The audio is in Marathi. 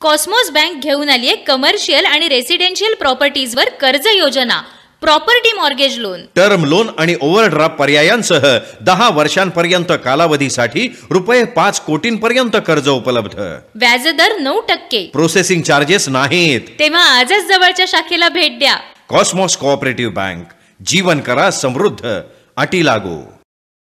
कॉस्मोस बँक घेऊन आली आहे कमर्शियल आणि रेसिडेन्शियल प्रॉपर्टीजवर कर्ज योजना property mortgage loan term loan आणि ओव्हरड्राफ्ट पर्यायांसह दहा वर्षांपर्यंत कालावधीसाठी रुपये पाच कोटींपर्यंत कर्ज उपलब्ध व्याजदर नऊ टक्के प्रोसेसिंग चार्जेस नाहीत तेव्हा आजच जवळच्या शाखेला भेट द्या कॉस्मॉस कोऑपरेटिव्ह बँक जीवन करा समृद्ध अटी लागू